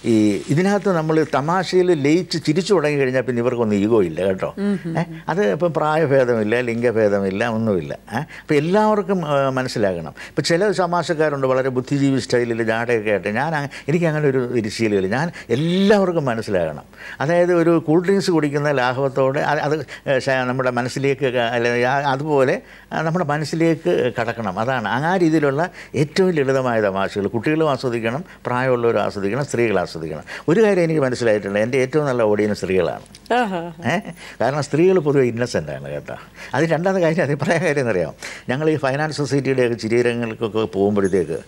ഈ ഇതിനകത്ത് നമ്മൾ തമാശയിൽ ലയിച്ച് ചിരിച്ചു തുടങ്ങി കഴിഞ്ഞാൽ പിന്നെ ഇവർക്കൊന്നും ഈഗോ ഇല്ല കേട്ടോ അത് ഇപ്പം പ്രായഭേദമില്ല ലിംഗഭേദമില്ല ഒന്നുമില്ല അപ്പം എല്ലാവർക്കും മനസ്സിലാകണം ഇപ്പം ചില തമാശക്കാരുണ്ട് വളരെ ബുദ്ധിജീവി സ്റ്റൈലിൽ ജാടയൊക്കെ ആയിട്ട് ഞാൻ എനിക്ക് അങ്ങനെ ഒരു തിരിശീലില്ല ഞാൻ എല്ലാവർക്കും മനസ്സിലാകണം അതായത് ഒരു കൂൾ ഡ്രിങ്ക്സ് കുടിക്കുന്ന ലാഘവത്തോടെ അത് നമ്മുടെ മനസ്സിലേക്ക് അല്ലെങ്കിൽ അതുപോലെ നമ്മുടെ മനസ്സിലേക്ക് കടക്കണം അതാണ് ആ രീതിയിലുള്ള ഏറ്റവും ലളിതമായ തമാശകൾ കുട്ടികളും ആസ്വദിക്കണം പ്രായമുള്ളവരും ആസ്വദിക്കണം സ്ത്രീകളും ആസ്വദിക്കണം ഒരു കാര്യം എനിക്ക് മനസ്സിലായിട്ടുണ്ട് എൻ്റെ ഏറ്റവും നല്ല ഓഡിയൻസ് സ്ത്രീകളാണ് കാരണം സ്ത്രീകൾ പൊതുവെ ഇന്നസെൻ്റ് ആണ് കേട്ടോ അത് രണ്ടാമത്തെ കാര്യം അതിൽ പറയാൻ കാര്യം എന്നറിയാം ഞങ്ങൾ ഈ ഫൈനാൻസ് സൊസൈറ്റിയുടെയൊക്കെ ചിരിരംഗങ്ങൾക്കൊക്കെ പോകുമ്പോഴത്തേക്ക്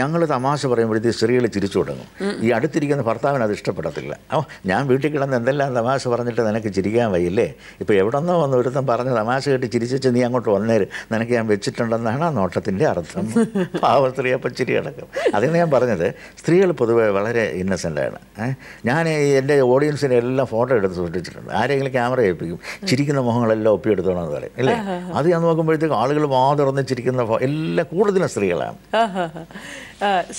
ഞങ്ങൾ തമാശ പറയുമ്പോഴത്തേക്ക് സ്ത്രീകൾ ചിരിച്ചു തുടങ്ങും ഈ അടുത്തിരിക്കുന്ന ഭർത്താവിന് അത് ഇഷ്ടപ്പെടത്തില്ല ഓ ഞാൻ വീട്ടിൽ കിടന്ന് എന്തെല്ലാം തമാശ പറഞ്ഞിട്ട് നിനക്ക് ചിരിക്കാൻ വയ്യില്ലേ ഇപ്പോൾ എവിടെ നിന്നോ വന്ന് ഒരുത്തം പറഞ്ഞ് തമാശ കേട്ട് ചിരിച്ചു നീ അങ്ങോട്ട് വന്നേര് നിനക്ക് ഞാൻ വെച്ചിട്ടുണ്ടെന്നാണ് ആ നോട്ടത്തിൻ്റെ അർത്ഥം പാവ സ്ത്രീ അപ്പം ചിരി കിടക്കും അതിന് ഞാൻ പറഞ്ഞത് സ്ത്രീകൾ പൊതുവെ വളരെ ഇന്നസ് റിയാക്ഷനിലാണ് ഞാൻ എൻ്റെ ഓഡിയൻസിനെ എല്ലാം ഫോട്ടോ എടുത്ത് സൂക്ഷിച്ചിട്ടുണ്ട് ആരെങ്കിലും ക്യാമറ ഏൽപ്പിക്കും ചിരിക്കുന്ന മുഖങ്ങളെല്ലാം ഒപ്പിയെടുത്തോണം എന്ന് പറയും അല്ലേ അത് ഞാൻ നോക്കുമ്പോഴത്തേക്ക് ആളുകൾ മാതിറന്ന് ചിരിക്കുന്ന എല്ലാം കൂടുതലും സ്ത്രീകളാണ്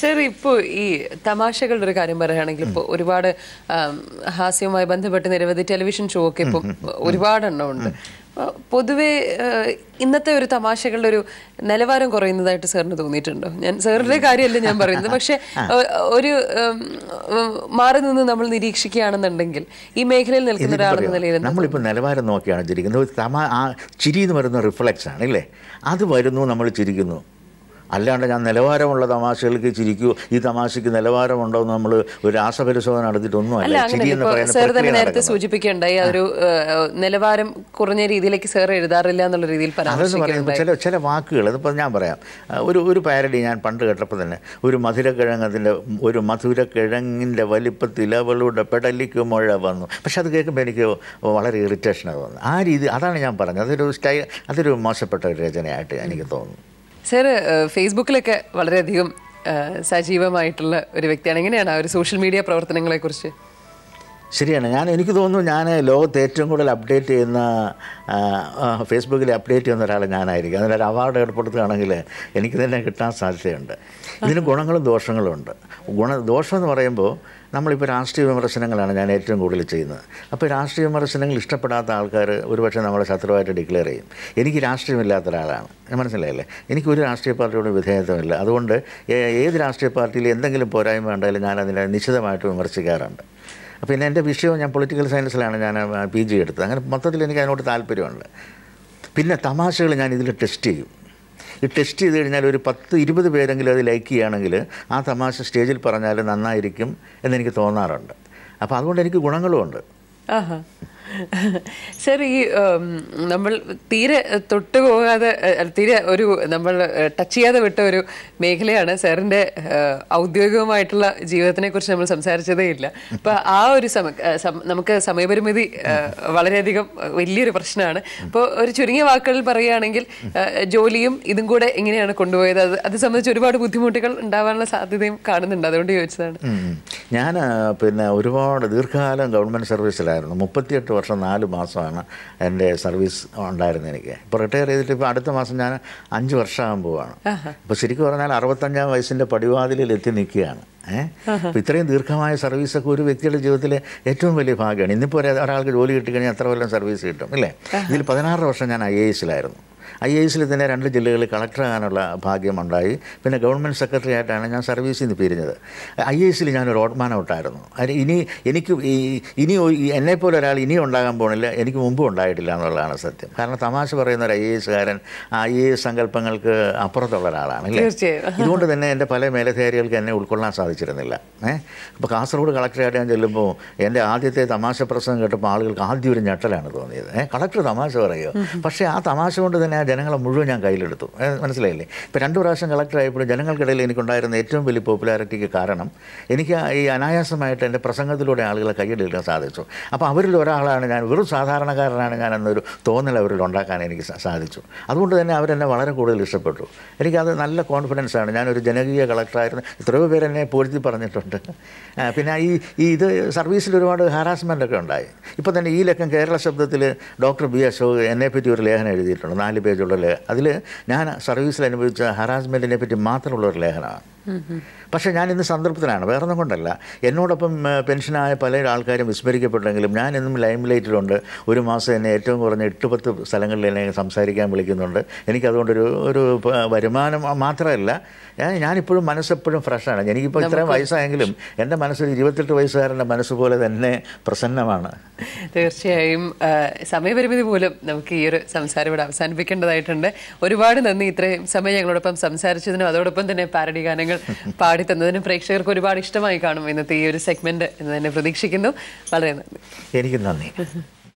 ശരി ഇപ്പോൾ ഈ തമാശകളുടെ ഒരു കാര്യം പറയുകയാണെങ്കിൽ ഇപ്പോൾ ഒരുപാട് ഹാസ്യവുമായി ബന്ധപ്പെട്ട് നിരവധി ടെലിവിഷൻ ഷോ ഒക്കെ ഇപ്പോൾ ഒരുപാടെണ്ണം ഉണ്ട് പൊതുവെ ഇന്നത്തെ ഒരു തമാശകളുടെ ഒരു നിലവാരം കുറയുന്നതായിട്ട് സാറിന് തോന്നിയിട്ടുണ്ടോ ഞാൻ സാറിന്റെ കാര്യമല്ല ഞാൻ പറയുന്നത് പക്ഷേ ഒരു മാറി നിന്ന് നമ്മൾ നിരീക്ഷിക്കുകയാണെന്നുണ്ടെങ്കിൽ ഈ മേഖലയിൽ നിൽക്കുന്ന ഒരാളെന്ന നിലയിൽ നമ്മളിപ്പോൾ നിലവാരം നോക്കിയാണ് ചിരിക്കുന്നത് ആ ചിരി എന്ന് പറയുന്ന റിഫ്ലക്സ് ആണ് അല്ലേ അത് വരുന്നു നമ്മൾ ചിരിക്കുന്നു അല്ലാണ്ട് ഞാൻ നിലവാരമുള്ള തമാശകൾക്ക് ചിരിക്കൂ ഈ തമാശയ്ക്ക് നിലവാരമുണ്ടോ എന്ന് നമ്മൾ ഒരു രാസപരിശോധന നടത്തിയിട്ടൊന്നും അല്ല എന്ന് പറയുന്ന നേരത്തെ സൂചിപ്പിക്കേണ്ടായി ഒരു നിലവാരം കുറഞ്ഞ രീതിയിലേക്ക് സാർ എഴുതാറില്ല എന്നുള്ള രീതിയിൽ അതെന്ന് ചില ചില വാക്കുകൾ അതിപ്പോൾ ഞാൻ പറയാം ഒരു ഒരു പാരഡി ഞാൻ പണ്ട് കേട്ടപ്പോൾ തന്നെ ഒരു മധുരക്കിഴങ്ങത്തിൻ്റെ ഒരു മധുരക്കിഴങ്ങിൻ്റെ അവളുടെ പെടലിക്ക് മുഴ വന്നു പക്ഷെ അത് കേൾക്കുമ്പോൾ എനിക്ക് വളരെ ഇറിറ്റേഷനാണ് തോന്നുന്നത് ആ രീതി അതാണ് ഞാൻ പറഞ്ഞത് അതൊരു സ്റ്റൈ അതൊരു മോശപ്പെട്ട ഒരു രചനയായിട്ട് എനിക്ക് തോന്നുന്നു സാർ ഫേസ്ബുക്കിലൊക്കെ വളരെയധികം സജീവമായിട്ടുള്ള ഒരു വ്യക്തിയാണ് എങ്ങനെയാണ് ആ ഒരു സോഷ്യൽ മീഡിയ പ്രവർത്തനങ്ങളെ കുറിച്ച് ശരിയാണ് ഞാൻ എനിക്ക് തോന്നുന്നു ഞാൻ ലോകത്ത് ഏറ്റവും കൂടുതൽ അപ്ഡേറ്റ് ചെയ്യുന്ന ഫേസ്ബുക്കിൽ അപ്ഡേറ്റ് ചെയ്യുന്ന ഒരാൾ ഞാനായിരിക്കും അതിനൊരു അവാർഡ് ഏർപ്പെടുത്തുകയാണെങ്കിൽ എനിക്ക് തന്നെ കിട്ടാൻ സാധ്യതയുണ്ട് ഇതിന് ഗുണങ്ങളും ദോഷങ്ങളും ഉണ്ട് ഗുണ ദോഷം എന്ന് പറയുമ്പോൾ നമ്മളിപ്പോൾ രാഷ്ട്രീയ വിമർശനങ്ങളാണ് ഞാൻ ഏറ്റവും കൂടുതൽ ചെയ്യുന്നത് അപ്പോൾ രാഷ്ട്രീയ വിമർശനങ്ങൾ ഇഷ്ടപ്പെടാത്ത ആൾക്കാർ ഒരുപക്ഷെ നമ്മളെ ശത്രുവായിട്ട് ഡിക്ലെയർ ചെയ്യും എനിക്ക് രാഷ്ട്രീയമില്ലാത്ത ഒരാളാണ് മനസ്സിലായില്ലേ എനിക്ക് ഒരു രാഷ്ട്രീയ പാർട്ടിയോടും വിധേയത്വമില്ല അതുകൊണ്ട് ഏത് രാഷ്ട്രീയ പാർട്ടിയിൽ എന്തെങ്കിലും പോരായ്മ ഉണ്ടെങ്കിലും ഞാൻ അതിനെ നിശ്ചിതമായിട്ട് വിമർശിക്കാറുണ്ട് അപ്പോൾ പിന്നെ എൻ്റെ വിഷയവും ഞാൻ പൊളിറ്റിക്കൽ സയൻസിലാണ് ഞാൻ പി ജി എടുത്തത് അങ്ങനെ മൊത്തത്തിൽ എനിക്ക് അതിനോട് താല്പര്യമുണ്ട് പിന്നെ തമാശകൾ ഞാൻ ഇതിൽ ടെസ്റ്റ് ചെയ്യും ഇത് ടെസ്റ്റ് ചെയ്ത് കഴിഞ്ഞാൽ ഒരു പത്ത് ഇരുപത് പേരെങ്കിലും അത് ലൈക്ക് ചെയ്യുകയാണെങ്കിൽ ആ തമാശ സ്റ്റേജിൽ പറഞ്ഞാൽ നന്നായിരിക്കും എന്നെനിക്ക് തോന്നാറുണ്ട് അപ്പോൾ അതുകൊണ്ട് എനിക്ക് ഗുണങ്ങളുമുണ്ട് സർ ഈ നമ്മൾ തീരെ തൊട്ടു പോകാതെ തീരെ ഒരു നമ്മൾ ടച്ച് ചെയ്യാതെ വിട്ട ഒരു മേഖലയാണ് സാറിൻ്റെ ഔദ്യോഗികമായിട്ടുള്ള ജീവിതത്തിനെ കുറിച്ച് നമ്മൾ സംസാരിച്ചതേ ഇല്ല അപ്പൊ ആ ഒരു സമ നമുക്ക് സമയപരിമിതി വളരെയധികം വലിയൊരു പ്രശ്നമാണ് അപ്പോൾ ഒരു ചുരുങ്ങിയ വാക്കുകളിൽ പറയുകയാണെങ്കിൽ ജോലിയും ഇതും കൂടെ എങ്ങനെയാണ് കൊണ്ടുപോയത് അത് അത് സംബന്ധിച്ച് ഒരുപാട് ബുദ്ധിമുട്ടുകൾ ഉണ്ടാവാനുള്ള സാധ്യതയും കാണുന്നുണ്ട് അതുകൊണ്ട് ചോദിച്ചതാണ് ഞാൻ പിന്നെ ഒരുപാട് ദീർഘകാലം ഗവൺമെന്റ് സർവീസിലായിരുന്നു മുപ്പത്തിയെട്ട് വർഷം നാല് മാസമാണ് എൻ്റെ സർവീസ് ഉണ്ടായിരുന്നത് എനിക്ക് ഇപ്പോൾ റിട്ടയർ ചെയ്തിട്ട് ഇപ്പോൾ അടുത്ത മാസം ഞാൻ അഞ്ച് വർഷമാകാൻ പോവാണ് അപ്പോൾ ശരിക്കും പറഞ്ഞാൽ അറുപത്തഞ്ചാം വയസ്സിൻ്റെ പടിവാതിലിൽ എത്തി നിൽക്കുകയാണ് ഏഹ് ഇത്രയും ദീർഘമായ സർവീസൊക്കെ ഒരു വ്യക്തിയുടെ ജീവിതത്തിലെ ഏറ്റവും വലിയ ഭാഗ്യമാണ് ഇന്നിപ്പോൾ ഒരാൾക്ക് ജോലി കിട്ടിക്കഴിഞ്ഞാൽ എത്ര കൊല്ലം സർവീസ് കിട്ടും അല്ലേ ഇതിൽ പതിനാറ് വർഷം ഞാൻ ഐ എ എസിലായിരുന്നു ഐ എ എസിൽ തന്നെ രണ്ട് ജില്ലകളിൽ കളക്ടറാകാനുള്ള ഭാഗ്യമുണ്ടായി പിന്നെ ഗവൺമെൻറ് സെക്രട്ടറി ആയിട്ടാണ് ഞാൻ സർവീസിൽ നിന്ന് പിരിഞ്ഞത് ഐ എ എസിൽ ഞാനൊരു ഓട്ട്മാൻ ഔട്ടായിരുന്നു അതിന് ഇനി എനിക്ക് ഈ ഇനി എന്നെപ്പോലെ ഒരാൾ ഇനിയും ഉണ്ടാകാൻ പോണില്ല എനിക്ക് മുമ്പ് ഉണ്ടായിട്ടില്ല എന്നുള്ളതാണ് സത്യം കാരണം തമാശ പറയുന്ന ഒരു ഐ എ കാരൻ ആ ഐ എ എസ് സങ്കല്പങ്ങൾക്ക് അപ്പുറത്തുള്ള ഒരാളാണ് അല്ലേ ഇതുകൊണ്ട് തന്നെ എൻ്റെ പല മേലധികാരികൾക്ക് എന്നെ ഉൾക്കൊള്ളാൻ സാധിച്ചിരുന്നില്ല ഏഹ് അപ്പോൾ കാസർഗോഡ് കളക്ടറായിട്ട് ഞാൻ ചെല്ലുമ്പോൾ എൻ്റെ ആദ്യത്തെ തമാശ പ്രസംഗം കേട്ടപ്പോൾ ആളുകൾക്ക് ആദ്യം ഒരു ഞെട്ടലാണ് തോന്നിയത് ഏഹ് കളക്ടർ തമാശ പറയുമോ പക്ഷേ ആ തമാശ കൊണ്ട് തന്നെ ആ ജനങ്ങളെ മുഴുവൻ ഞാൻ കയ്യിലെടുത്തു മനസ്സിലായില്ലേ ഇപ്പോൾ രണ്ട് പ്രാവശ്യം കളക്ടറായപ്പോൾ ജനങ്ങൾക്കിടയിൽ എനിക്കുണ്ടായിരുന്ന ഏറ്റവും വലിയ പോപ്പുലാരിറ്റിക്ക് കാരണം എനിക്ക് ഈ അനായാസമായിട്ട് എൻ്റെ പ്രസംഗത്തിലൂടെ ആളുകളെ കയ്യിലെടുക്കാൻ സാധിച്ചു അപ്പോൾ അവരിൽ ഒരാളാണ് ഞാൻ വെറും സാധാരണക്കാരനാണ് ഞാൻ എന്നൊരു തോന്നൽ അവരിൽ ഉണ്ടാക്കാൻ എനിക്ക് സാധിച്ചു അതുകൊണ്ട് തന്നെ അവരെന്നെ വളരെ കൂടുതൽ ഇഷ്ടപ്പെട്ടു എനിക്കത് നല്ല കോൺഫിഡൻസാണ് ഞാനൊരു ജനകീയ കളക്ടറായിരുന്നു എത്രയോ പേരെന്നെ പൊരുത്തി പറഞ്ഞിട്ടുണ്ട് പിന്നെ ഈ ഈ ഇത് സർവീസിൽ ഒരുപാട് ഒക്കെ ഉണ്ടായി ഇപ്പോൾ തന്നെ ഈ ലക്കം കേരള ശബ്ദത്തിൽ ഡോക്ടർ ബി അശോക് പറ്റി ഒരു ലേഖനം എഴുതിയിട്ടുണ്ട് നാല് ലേഖനം അതിൽ ഞാൻ സർവീസിൽ അനുഭവിച്ച ഹറാസ്മെൻറ്റിനെ പറ്റി മാത്രമുള്ള ഒരു ലേഖനമാണ് പക്ഷേ ഞാൻ ഇന്ന് സംതൃപ്തനാണ് വേറൊന്നും കൊണ്ടല്ല എന്നോടൊപ്പം പെൻഷനായ പല ആൾക്കാരും വിസ്മരിക്കപ്പെട്ടെങ്കിലും ഞാൻ ഇന്നും ലൈം ലൈറ്റിലുണ്ട് ഒരു മാസം എന്നെ ഏറ്റവും കുറഞ്ഞ എട്ട് പത്ത് സ്ഥലങ്ങളിൽ എന്നെ സംസാരിക്കാൻ വിളിക്കുന്നുണ്ട് എനിക്കതുകൊണ്ടൊരു ഒരു വരുമാനം മാത്രമല്ല ഞാൻ ഞാനിപ്പോഴും മനസ്സെപ്പോഴും ഫ്രഷാണ് എനിക്കിപ്പോൾ ഇത്രയും വയസ്സായെങ്കിലും എൻ്റെ മനസ്സൊരു ഇരുപത്തെട്ട് വയസ്സുകാരൻ്റെ മനസ്സ് പോലെ തന്നെ പ്രസന്നമാണ് തീർച്ചയായും സമയപരിമിതി പോലും നമുക്ക് ഈ ഒരു സംസാരം ഇവിടെ അവസാനിപ്പിക്കേണ്ടതായിട്ടുണ്ട് ഒരുപാട് നന്ദി ഇത്രയും സമയം ഞങ്ങളോടൊപ്പം സംസാരിച്ചതിനും അതോടൊപ്പം തന്നെ പാരടി ഗാനങ്ങൾ പാടി പാടിത്തന്നതിനും പ്രേക്ഷകർക്ക് ഒരുപാട് ഇഷ്ടമായി കാണും ഇന്നത്തെ ഈ ഒരു സെഗ്മെന്റ് എന്ന് തന്നെ പ്രതീക്ഷിക്കുന്നു വളരെ നന്ദി എനിക്ക് നന്ദി